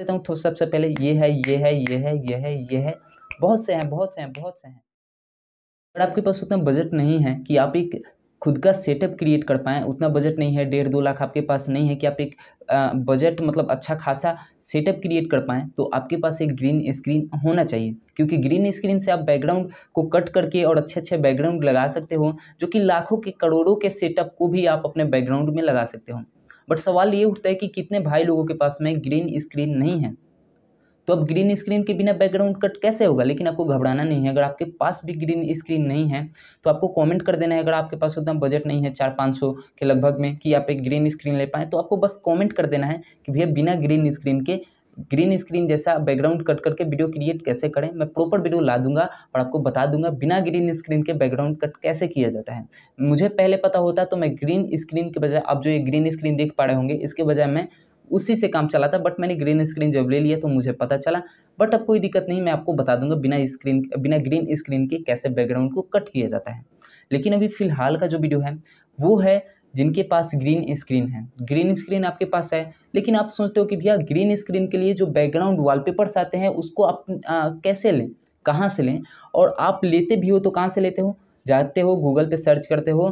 देता हूँ तो सबसे पहले ये है ये है ये है ये है ये है बहुत से हैं बहुत से हैं बहुत से हैं बट आपके पास उतना बजट नहीं है कि आप एक खुद का सेटअप क्रिएट कर पाएँ उतना बजट नहीं है डेढ़ दो लाख आपके पास नहीं है कि आप एक बजट मतलब अच्छा खासा सेटअप क्रिएट कर पाएँ तो आपके पास एक ग्रीन स्क्रीन होना चाहिए क्योंकि ग्रीन स्क्रीन से आप बैकग्राउंड को कट करके और अच्छे अच्छे बैकग्राउंड लगा सकते हो जो कि लाखों के करोड़ों के सेटअप को भी आप अपने बैकग्राउंड में लगा सकते हो बट सवाल ये उठता है कि कितने भाई लोगों के पास में ग्रीन स्क्रीन नहीं है तो अब ग्रीन स्क्रीन के बिना बैकग्राउंड कट कैसे होगा लेकिन आपको घबराना नहीं है अगर आपके पास भी ग्रीन स्क्रीन नहीं है तो आपको कमेंट कर देना है अगर आपके पास उतना बजट नहीं है चार पाँच सौ के लगभग में कि आप एक ग्रीन स्क्रीन ले पाएँ तो आपको बस कमेंट कर देना है कि भैया बिना ग्रीन स्क्रीन के ग्रीन स्क्रीन जैसा बैकग्राउंड कट करके वीडियो क्रिएट कैसे करें मैं प्रॉपर वीडियो ला दूंगा और आपको बता दूंगा बिना ग्रीन स्क्रीन के बैकग्राउंड कट कैसे किया जाता है मुझे पहले पता होता तो मैं ग्रीन स्क्रीन के बजाय आप जो ये ग्रीन स्क्रीन देख पा रहे होंगे इसके बजाय मैं उसी से काम चला था बट मैंने ग्रीन स्क्रीन जब ले लिया तो मुझे पता चला बट अब कोई दिक्कत नहीं मैं आपको बता दूंगा बिना स्क्रीन बिना ग्रीन स्क्रीन के कैसे बैकग्राउंड को कट किया जाता है लेकिन अभी फ़िलहाल का जो वीडियो है वो है जिनके पास ग्रीन स्क्रीन है ग्रीन स्क्रीन आपके पास है लेकिन आप सोचते हो कि भैया ग्रीन स्क्रीन के लिए जो बैकग्राउंड वॉलपेपर्स आते हैं उसको आप आ, कैसे लें कहाँ से लें और आप लेते भी हो तो कहाँ से लेते हो जाते हो गूगल पे सर्च करते हो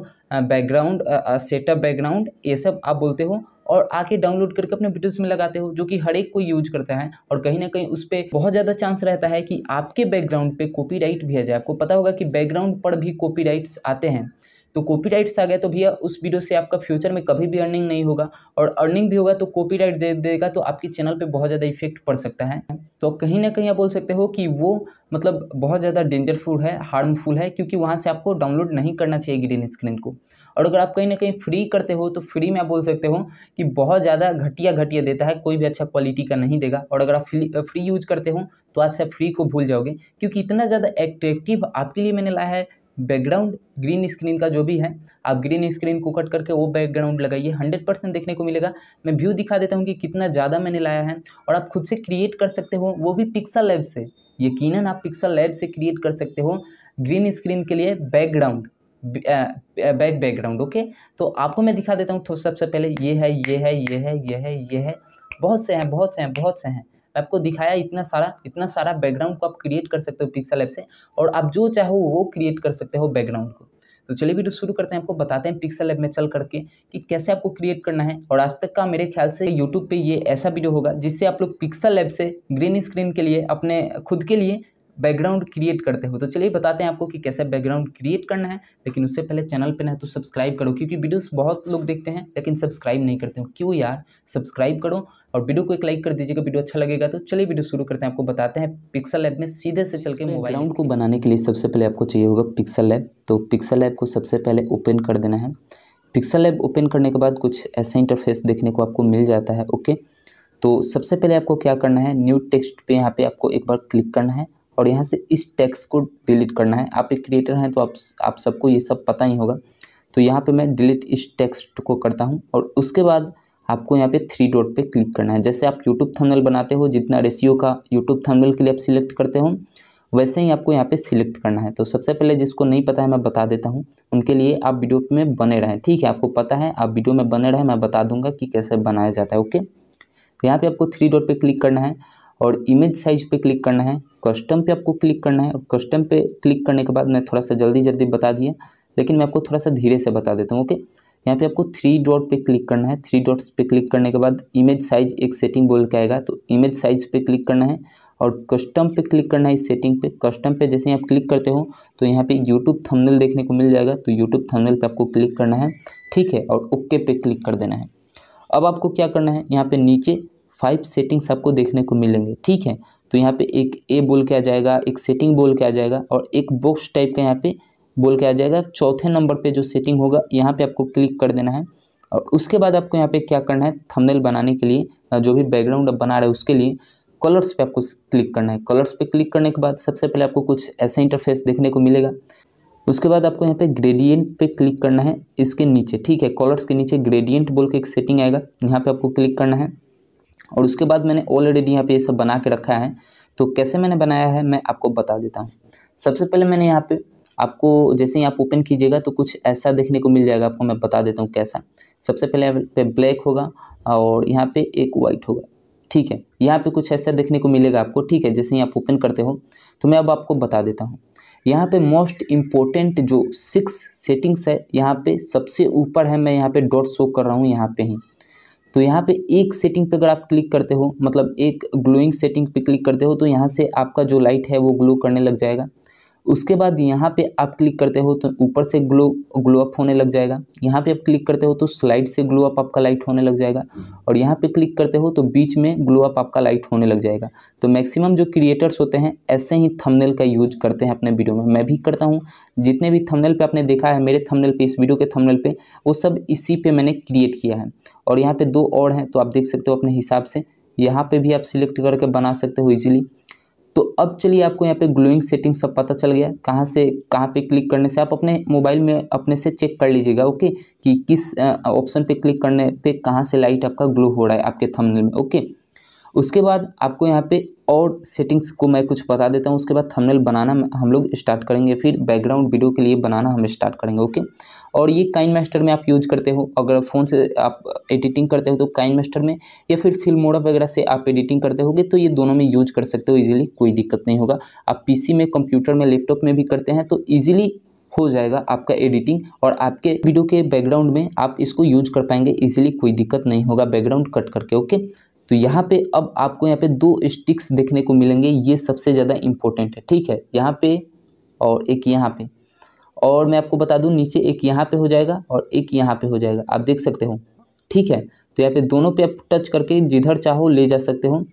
बैकग्राउंड सेटअप बैकग्राउंड ये सब आप बोलते हो और आके डाउनलोड करके अपने वीडियोस में लगाते हो जो कि हर एक कोई यूज करता है और कहीं ना कहीं उस पर बहुत ज़्यादा चांस रहता है कि आपके बैकग्राउंड पे कॉपीराइट भी आ जाए आपको पता होगा कि बैकग्राउंड पर भी कॉपीराइट्स आते हैं तो कॉपीराइट्स आ गया तो भैया उस वीडियो से आपका फ्यूचर में कभी भी अर्निंग नहीं होगा और अर्निंग भी होगा तो राइट दे देगा तो आपके चैनल पर बहुत ज़्यादा इफेक्ट पड़ सकता है तो कहीं ना कहीं आप बोल सकते हो कि वो मतलब बहुत ज़्यादा डेंजरफुल है हार्मफुल है क्योंकि वहाँ से आपको डाउनलोड नहीं करना चाहिए ग्रीन स्क्रीन को और अगर आप कहीं ना कहीं फ्री करते हो तो फ्री में आप बोल सकते हो कि बहुत ज़्यादा घटिया घटिया देता है कोई भी अच्छा क्वालिटी का नहीं देगा और अगर आप फ्री फ्री यूज करते हो तो आज से आप फ्री को भूल जाओगे क्योंकि इतना ज़्यादा एट्रैक्टिव आपके लिए मैंने लाया है बैकग्राउंड ग्रीन स्क्रीन का जो भी है आप ग्रीन स्क्रीन को कट करके वो बैकग्राउंड लगाइए हंड्रेड परसेंट देखने को मिलेगा मैं व्यू दिखा देता हूँ कि कितना ज़्यादा मैंने लाया है और आप खुद से क्रिएट कर सकते हो वो भी पिक्सल लैब से यकीन आप पिक्सल लैब से क्रिएट कर सकते हो ग्रीन स्क्रीन के लिए बैकग्राउंड बैक बैकग्राउंड ओके तो आपको मैं दिखा देता हूँ तो सबसे पहले ये है ये है ये है ये है ये है बहुत से हैं बहुत से हैं बहुत से हैं आपको दिखाया इतना सारा इतना सारा बैकग्राउंड को आप क्रिएट कर सकते हो पिक्सल ऐप से और आप जो चाहो वो क्रिएट कर सकते हो बैकग्राउंड को तो चलिए वीडियो शुरू करते हैं आपको बताते हैं पिक्सल ऐप में चल करके कि कैसे आपको क्रिएट करना है और आज तक का मेरे ख्याल से यूट्यूब पे ये ऐसा वीडियो होगा जिससे आप लोग पिक्सल ऐप से ग्रीन स्क्रीन के लिए अपने खुद के लिए बैकग्राउंड क्रिएट करते हो तो चलिए बताते हैं आपको कि कैसे बैकग्राउंड क्रिएट करना है लेकिन उससे पहले चैनल पर ना तो सब्सक्राइब करो क्योंकि वीडियोस बहुत लोग देखते हैं लेकिन सब्सक्राइब नहीं करते हो क्यों यार सब्सक्राइब करो और वीडियो को एक लाइक कर दीजिएगा वीडियो अच्छा लगेगा तो चलिए वीडियो शुरू करते हैं आपको बताते हैं पिक्सल ऐप में सीधे से चल के मोबाइल को बनाने के लिए सबसे पहले आपको चाहिए होगा पिक्सल ऐप तो पिक्सल ऐप को सबसे पहले ओपन कर देना है पिक्सल ऐप ओपन करने के बाद कुछ ऐसा इंटरफेस देखने को आपको मिल जाता है ओके तो सबसे पहले आपको क्या करना है न्यू टेक्स्ट पे यहाँ पे आपको एक बार क्लिक करना है और यहाँ से इस टैक्स को डिलीट करना है आप एक क्रिएटर हैं तो आप आप सबको ये सब पता ही होगा तो यहाँ पे मैं डिलीट इस टेक्स्ट को करता हूँ और उसके बाद आपको यहाँ पे थ्री डॉट पे क्लिक करना है जैसे आप यूट्यूब थंबनेल बनाते हो जितना रेशियो का यूट्यूब थंबनेल के लिए आप सिलेक्ट करते हो वैसे ही आपको यहाँ पे सिलेक्ट करना है तो सबसे पहले जिसको नहीं पता है मैं बता देता हूँ उनके लिए आप वीडियो में बने रहें ठीक है आपको पता है आप वीडियो में बने रहें मैं बता दूंगा कि कैसे बनाया जाता है ओके तो यहाँ पे आपको थ्री डॉट पे क्लिक करना है और इमेज साइज पे क्लिक करना है कस्टम पे आपको क्लिक करना है और कस्टम पे क्लिक करने के बाद मैं थोड़ा सा जल्दी जल्दी बता दिया लेकिन मैं आपको थोड़ा सा धीरे से बता देता हूँ ओके यहाँ पे आपको थ्री डॉट पे क्लिक करना है थ्री डॉट्स पे क्लिक करने के बाद इमेज साइज एक सेटिंग बोल के आएगा तो इमेज साइज पे क्लिक करना है और कस्टम पे क्लिक करना है इस सेटिंग पे कस्टम पे जैसे ही आप क्लिक करते हो तो यहाँ पे यूट्यूब थंबनेल देखने को मिल जाएगा तो यूट्यूब थंबनेल पे आपको क्लिक करना है ठीक है और ओके पे क्लिक कर देना है अब आपको क्या करना है यहाँ पे नीचे फाइव सेटिंग्स आपको देखने को मिलेंगे ठीक है तो यहाँ पे एक ए बोल के आ जाएगा एक सेटिंग बोल के आ जाएगा और एक बॉक्स टाइप का यहाँ पे बोल के आ जाएगा चौथे नंबर पे जो सेटिंग होगा यहाँ पे आपको क्लिक कर देना है और उसके बाद आपको यहाँ पे क्या करना है थंबनेल बनाने के लिए जो भी बैकग्राउंड आप बना रहे हैं उसके लिए कलर्स पर आपको क्लिक करना है कलर्स पर क्लिक करने के बाद सबसे पहले आपको कुछ ऐसा इंटरफेस देखने को मिलेगा उसके बाद आपको यहाँ पे ग्रेडियंट पे क्लिक करना है इसके नीचे ठीक है कलर्स के नीचे ग्रेडियंट बोल के एक सेटिंग आएगा यहाँ पे आपको क्लिक करना है और उसके बाद मैंने ऑलरेडी यहाँ पे ये सब बना के रखा है तो कैसे मैंने बनाया है मैं आपको बता देता हूँ सबसे पहले मैंने यहाँ पे आपको जैसे ही आप ओपन कीजिएगा तो कुछ ऐसा देखने को मिल जाएगा आपको मैं बता देता हूँ कैसा सबसे पहले यहाँ पे ब्लैक होगा और यहाँ पे एक वाइट होगा ठीक है यहाँ पे कुछ ऐसा देखने को मिलेगा आपको ठीक है जैसे ही आप ओपन करते हो तो मैं अब आपको बता देता हूँ यहाँ पे मोस्ट इम्पोर्टेंट जो सिक्स सेटिंग्स है यहाँ पे सबसे ऊपर है मैं यहाँ पे डॉट शो कर रहा हूँ यहाँ पे ही तो यहाँ पे एक सेटिंग पे अगर आप क्लिक करते हो मतलब एक ग्लोइंग सेटिंग पे क्लिक करते हो तो यहाँ से आपका जो लाइट है वो ग्लो करने लग जाएगा उसके बाद यहाँ पे आप क्लिक करते हो तो ऊपर से ग्लो ग्लो अप होने लग जाएगा यहाँ पे आप क्लिक करते हो तो स्लाइड से ग्लो अप आपका लाइट होने लग जाएगा और यहाँ पे क्लिक करते हो तो बीच में ग्लो अप आपका लाइट होने लग जाएगा तो मैक्सिमम जो क्रिएटर्स होते हैं ऐसे ही थंबनेल का यूज करते हैं अपने वीडियो में मैं भी करता हूँ जितने भी थमनेल पर आपने देखा है मेरे थमनेल पर इस वीडियो के थमनेल पर वो सब इसी पर मैंने क्रिएट किया है और यहाँ पर दो और हैं तो आप देख सकते हो अपने हिसाब से यहाँ पे भी आप सिलेक्ट करके बना सकते हो इजीली तो अब चलिए आपको यहाँ पे ग्लोइंग सेटिंग सब पता चल गया कहाँ से कहाँ पे क्लिक करने से आप अपने मोबाइल में अपने से चेक कर लीजिएगा ओके कि किस ऑप्शन पे क्लिक करने पे कहाँ से लाइट आपका ग्लो हो रहा है आपके थंबनेल में ओके उसके बाद आपको यहाँ पे और सेटिंग्स को मैं कुछ बता देता हूँ उसके बाद थंबनेल बनाना हम लोग स्टार्ट करेंगे फिर बैकग्राउंड वीडियो के लिए बनाना हम स्टार्ट करेंगे ओके और ये काइन मास्टर में आप यूज करते हो अगर फ़ोन से आप एडिटिंग करते हो तो काइन मास्टर में या फिर फिल्म मोडा वगैरह से आप एडिटिंग करते होगे तो ये दोनों में यूज कर सकते हो ईजिली कोई दिक्कत नहीं होगा आप पी में कंप्यूटर में लैपटॉप में भी करते हैं तो ईजिली हो जाएगा आपका एडिटिंग और आपके वीडियो के बैकग्राउंड में आप इसको यूज कर पाएंगे इजीली कोई दिक्कत नहीं होगा बैकग्राउंड कट करके ओके तो यहाँ पे अब आपको यहाँ पे दो स्टिक्स देखने को मिलेंगे ये सबसे ज़्यादा इम्पोर्टेंट है ठीक है यहाँ पे और एक यहाँ पे और मैं आपको बता दूँ नीचे एक यहाँ पे हो जाएगा और एक यहाँ पे हो जाएगा आप देख सकते हो ठीक है तो यहाँ पे दोनों पे आप टच करके जिधर चाहो ले जा सकते हो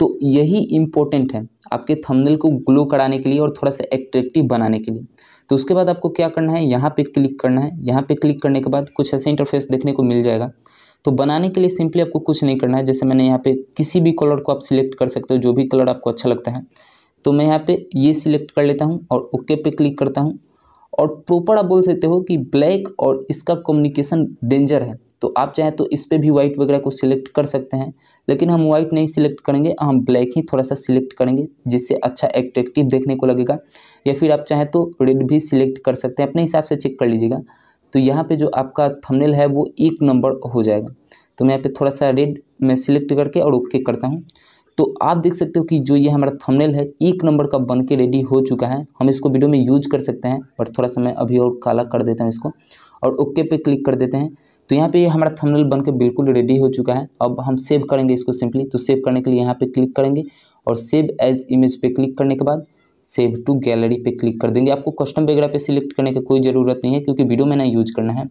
तो यही इम्पोर्टेंट है आपके थमनल को ग्लो कराने के लिए और थोड़ा सा एक्ट्रेक्टिव बनाने के लिए तो उसके बाद आपको क्या करना है यहाँ पे क्लिक करना है यहाँ पे क्लिक करने के बाद कुछ ऐसे इंटरफेस देखने को मिल जाएगा तो बनाने के लिए सिंपली आपको कुछ नहीं करना है जैसे मैंने यहाँ पे किसी भी कलर को आप सिलेक्ट कर सकते हो जो भी कलर आपको अच्छा लगता है तो मैं यहाँ पे ये सिलेक्ट कर लेता हूँ और ओके पे क्लिक करता हूँ और प्रॉपर आप बोल सकते हो कि ब्लैक और इसका कम्युनिकेशन डेंजर है तो आप चाहें तो इस पर भी वाइट वगैरह को सिलेक्ट कर सकते हैं लेकिन हम वाइट नहीं सिलेक्ट करेंगे हम ब्लैक ही थोड़ा सा सिलेक्ट करेंगे जिससे अच्छा एट्रेक्टिव देखने को लगेगा या फिर आप चाहें तो रेड भी सिलेक्ट कर सकते हैं अपने हिसाब से चेक कर लीजिएगा तो यहाँ पे जो आपका थंबनेल है वो एक नंबर हो जाएगा तो मैं यहाँ पे थोड़ा सा रेड में सिलेक्ट करके और ओके करता हूँ तो आप देख सकते हो कि जो ये हमारा थंबनेल है एक नंबर का बन के रेडी हो चुका है हम इसको वीडियो में यूज कर सकते हैं पर थोड़ा सा मैं अभी और काला कर देता हूँ इसको और ओके पे क्लिक कर देते हैं तो यहाँ पे ये हमारा थंबनेल बन के बिल्कुल रेडी हो चुका है अब हम सेव करेंगे इसको सिंपली तो सेव करने के लिए यहाँ पे क्लिक करेंगे और सेव एज इमेज पे क्लिक करने के बाद सेव टू गैलरी पे क्लिक कर देंगे आपको कस्टम वगैरह पे सिलेक्ट करने का कोई ज़रूरत नहीं है क्योंकि वीडियो में ना यूज करना है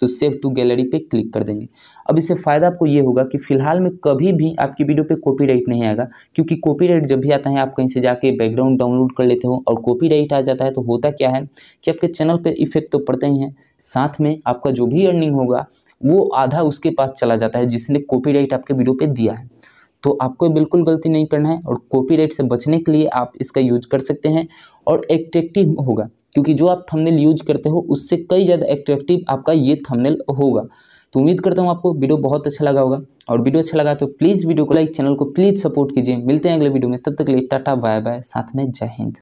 तो सेव टू गैलरी पे क्लिक कर देंगे अब इससे फ़ायदा आपको ये होगा कि फिलहाल में कभी भी आपकी वीडियो पे कॉपीराइट नहीं आएगा क्योंकि कॉपीराइट जब भी आता है आप कहीं से जाके बैकग्राउंड डाउनलोड कर लेते हो और कॉपीराइट आ जाता है तो होता क्या है कि आपके चैनल पर इफेक्ट तो पड़ते ही हैं साथ में आपका जो भी अर्निंग होगा वो आधा उसके पास चला जाता है जिसने कॉपी आपके वीडियो पर दिया है तो आपको बिल्कुल गलती नहीं करना है और कॉपीराइट से बचने के लिए आप इसका यूज कर सकते हैं और एट्रैक्टिव होगा क्योंकि जो आप थंबनेल यूज करते हो उससे कई ज़्यादा एट्रैक्टिव आपका ये थंबनेल होगा तो उम्मीद करता हूँ आपको वीडियो बहुत अच्छा लगा होगा और वीडियो अच्छा लगा तो प्लीज़ वीडियो को लाइक चैनल को प्लीज़ सपोर्ट कीजिए मिलते हैं अगले वीडियो में तब तक लिए टाटा बाय बाय साथ में जय हिंद